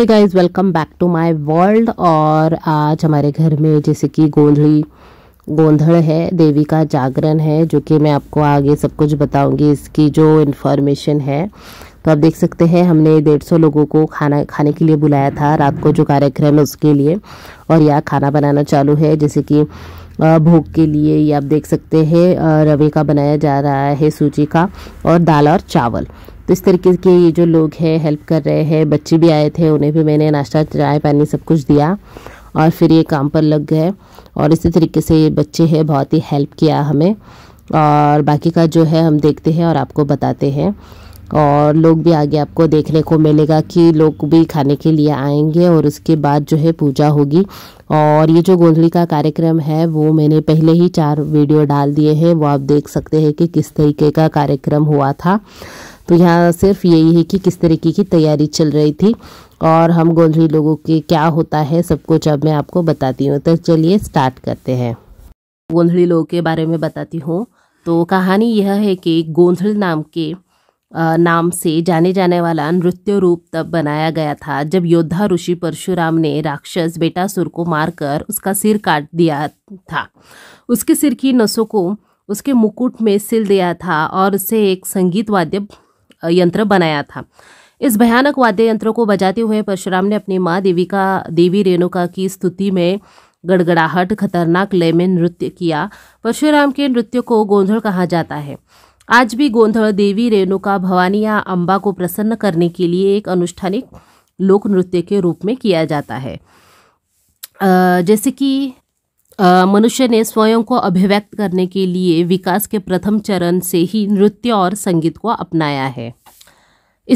Hey guys welcome back to my world और आज हमारे घर में जैसे कि गोंधली गोंधड़ है देवी का जागरण है जो कि मैं आपको आगे सब कुछ बताऊंगी इसकी जो इन्फॉर्मेशन है तो आप देख सकते हैं हमने डेढ़ सौ लोगों को खाना खाने के लिए बुलाया था रात को जो कार्यक्रम है उसके लिए और यह खाना बनाना चालू है जैसे कि भोग के लिए ये आप देख सकते हैं रवे का बनाया जा रहा है सूजी का और दाल और चावल तो इस तरीके के ये जो लोग हैं हेल्प कर रहे हैं बच्चे भी आए थे उन्हें भी मैंने नाश्ता चाय पानी सब कुछ दिया और फिर ये काम पर लग गए और इसी तरीके से ये बच्चे हैं बहुत ही हेल्प किया हमें और बाकी का जो है हम देखते हैं और आपको बताते हैं और लोग भी आगे आपको देखने को मिलेगा कि लोग भी खाने के लिए आएंगे और उसके बाद जो है पूजा होगी और ये जो गोंधली का कार्यक्रम है वो मैंने पहले ही चार वीडियो डाल दिए हैं वो आप देख सकते हैं कि किस तरीके का कार्यक्रम हुआ था तो यहाँ सिर्फ यही है कि किस तरीके की तैयारी चल रही थी और हम गोंधली लोगों के क्या होता है सब कुछ अब मैं आपको बताती हूँ तो चलिए स्टार्ट करते हैं गोंधली लोगों के बारे में बताती हूँ तो कहानी यह है कि गोंधल नाम के नाम से जाने जाने वाला नृत्य रूप तब बनाया गया था जब योद्धा ऋषि परशुराम ने राक्षस बेटासुर को मारकर उसका सिर काट दिया था उसके सिर की नसों को उसके मुकुट में सिल दिया था और उसे एक संगीत वाद्य यंत्र बनाया था इस भयानक वाद्य यंत्रों को बजाते हुए परशुराम ने अपनी माँ देवी का देवी रेणुका की स्तुति में गड़गड़ाहट खतरनाक लय में नृत्य किया परशुराम के नृत्य को गोंधड़ कहा जाता है आज भी गोंधड़ देवी रेणुका भवानी या अम्बा को प्रसन्न करने के लिए एक अनुष्ठानिक लोक नृत्य के रूप में किया जाता है जैसे कि मनुष्य ने स्वयं को अभिव्यक्त करने के लिए विकास के प्रथम चरण से ही नृत्य और संगीत को अपनाया है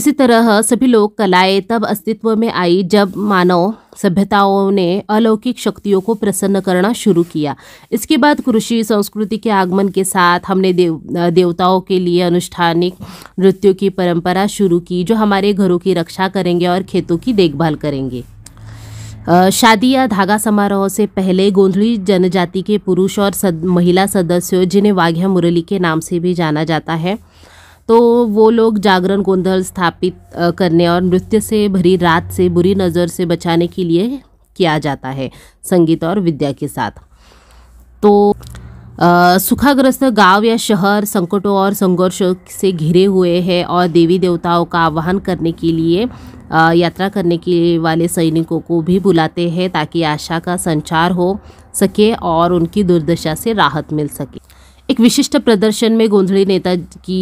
इसी तरह सभी लोग कलाएं तब अस्तित्व में आई जब मानव सभ्यताओं ने अलौकिक शक्तियों को प्रसन्न करना शुरू किया इसके बाद कृषि संस्कृति के आगमन के साथ हमने देव देवताओं के लिए अनुष्ठानिक नृत्यों की परंपरा शुरू की जो हमारे घरों की रक्षा करेंगे और खेतों की देखभाल करेंगे शादी या धागा समारोह से पहले गोंधली जनजाति के पुरुष और सद, महिला सदस्यों जिन्हें वाघ्या मुरली के नाम से भी जाना जाता है तो वो लोग जागरण गोंधल स्थापित करने और नृत्य से भरी रात से बुरी नज़र से बचाने के लिए किया जाता है संगीत और विद्या के साथ तो सुखाग्रस्त गांव या शहर संकटों और संघर्षों से घिरे हुए हैं और देवी देवताओं का आह्वान करने के लिए आ, यात्रा करने के वाले सैनिकों को भी बुलाते हैं ताकि आशा का संचार हो सके और उनकी दुर्दशा से राहत मिल सके एक विशिष्ट प्रदर्शन में गोंधली नेता की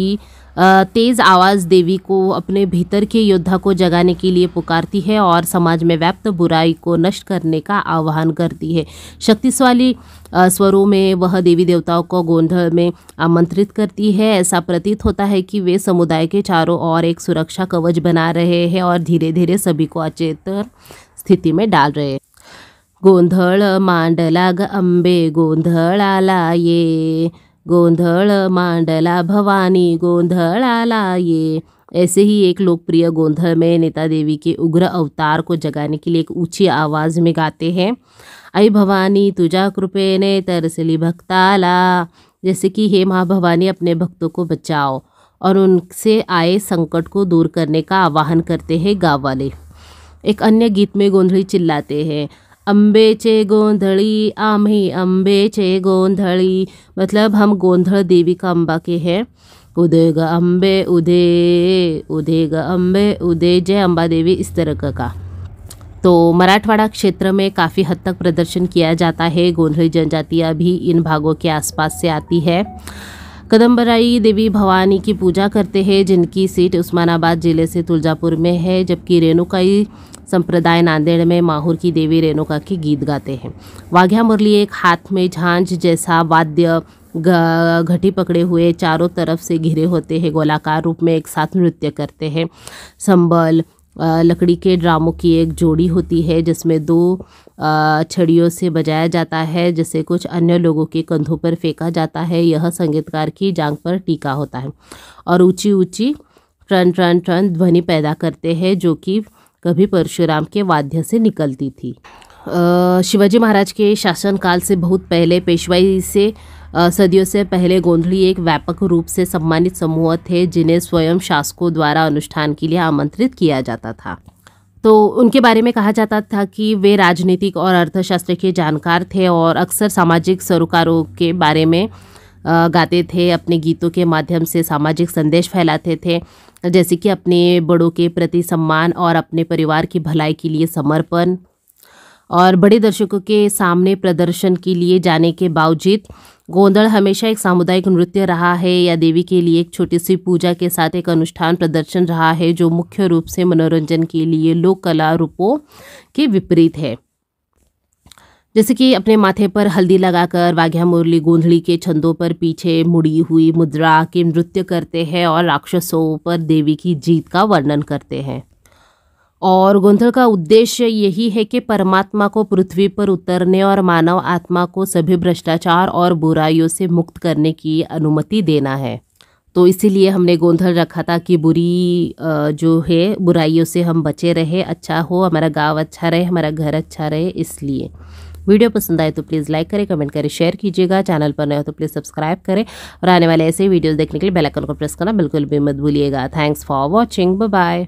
तेज़ आवाज़ देवी को अपने भीतर के योद्धा को जगाने के लिए पुकारती है और समाज में व्याप्त बुराई को नष्ट करने का आह्वान करती है शक्तिशाली स्वरों में वह देवी देवताओं को गोंधल में आमंत्रित करती है ऐसा प्रतीत होता है कि वे समुदाय के चारों ओर एक सुरक्षा कवच बना रहे हैं और धीरे धीरे सभी को अचेतन स्थिति में डाल रहे हैं गोंधल मांडला ग अंबे आला ये गोंधळ मांडला भवानी गोंधळाला ये ऐसे ही एक लोकप्रिय गोंधल में नेता देवी के उग्र अवतार को जगाने के लिए एक ऊंची आवाज में गाते हैं आई भवानी तुझा कृपे ने तरसली भक्ताला जैसे कि हे माँ भवानी अपने भक्तों को बचाओ और उनसे आए संकट को दूर करने का आवाहन करते हैं गाँव वाले एक अन्य गीत में गोंधली चिल्लाते हैं चे गोंधड़ी आम्ही चे गोंधड़ी मतलब हम गोंधड़ देवी का अम्बा के हैं उदय ग अम्बे उदय उदय ग अम्बे उदय जय अम्बा देवी इस तरह का, का। तो मराठवाड़ा क्षेत्र में काफ़ी हद तक प्रदर्शन किया जाता है गोंधड़ी जनजातियाँ भी इन भागों के आसपास से आती है कदम्बराई देवी भवानी की पूजा करते हैं जिनकी सीट उस्मानाबाद जिले से तुलजापुर में है जबकि रेणुकाई संप्रदाय नांदेड़ में माहूर की देवी रेणुका के गीत गाते हैं वाघ्या मुरली एक हाथ में झांझ जैसा वाद्य घटी पकड़े हुए चारों तरफ से घिरे होते हैं गोलाकार रूप में एक साथ नृत्य करते हैं संबल लकड़ी के ड्रामों की एक जोड़ी होती है जिसमें दो छड़ियों से बजाया जाता है जिसे कुछ अन्य लोगों के कंधों पर फेंका जाता है यह संगीतकार की जांग पर टीका होता है और ऊंची ऊंची ट्रन ट्रन ट्रन ध्वनि पैदा करते हैं जो कि कभी परशुराम के वाद्य से निकलती थी शिवाजी महाराज के शासनकाल से बहुत पहले पेशवाई से सदियों से पहले गोंधली एक व्यापक रूप से सम्मानित समूह थे जिन्हें स्वयं शासकों द्वारा अनुष्ठान के लिए आमंत्रित किया जाता था तो उनके बारे में कहा जाता था कि वे राजनीतिक और अर्थशास्त्र के जानकार थे और अक्सर सामाजिक सरोकारों के बारे में गाते थे अपने गीतों के माध्यम से सामाजिक संदेश फैलाते थे जैसे कि अपने बड़ों के प्रति सम्मान और अपने परिवार की भलाई के लिए समर्पण और बड़े दर्शकों के सामने प्रदर्शन के लिए जाने के बावजूद गोंदल हमेशा एक सामुदायिक नृत्य रहा है या देवी के लिए एक छोटी सी पूजा के साथ एक अनुष्ठान प्रदर्शन रहा है जो मुख्य रूप से मनोरंजन के लिए लोक कला रूपों के विपरीत है जैसे कि अपने माथे पर हल्दी लगाकर वाघ्या मुरली गोंधली के छंदों पर पीछे मुड़ी हुई मुद्रा के नृत्य करते हैं और राक्षसों पर देवी की जीत का वर्णन करते हैं और गोंधल का उद्देश्य यही है कि परमात्मा को पृथ्वी पर उतरने और मानव आत्मा को सभी भ्रष्टाचार और बुराइयों से मुक्त करने की अनुमति देना है तो इसीलिए हमने गोंधल रखा था कि बुरी जो है बुराइयों से हम बचे रहे अच्छा हो हमारा गांव अच्छा रहे हमारा घर अच्छा रहे इसलिए वीडियो पसंद आए तो प्लीज़ लाइक करें कमेंट करें शेयर कीजिएगा चैनल पर नए हो तो प्लीज़ सब्सक्राइब करें और आने वाले ऐसे वीडियोस देखने के लिए बेल आइकन को प्रेस करना बिल्कुल भी मत भूलिएगा थैंक्स फॉर वॉचिंग बाय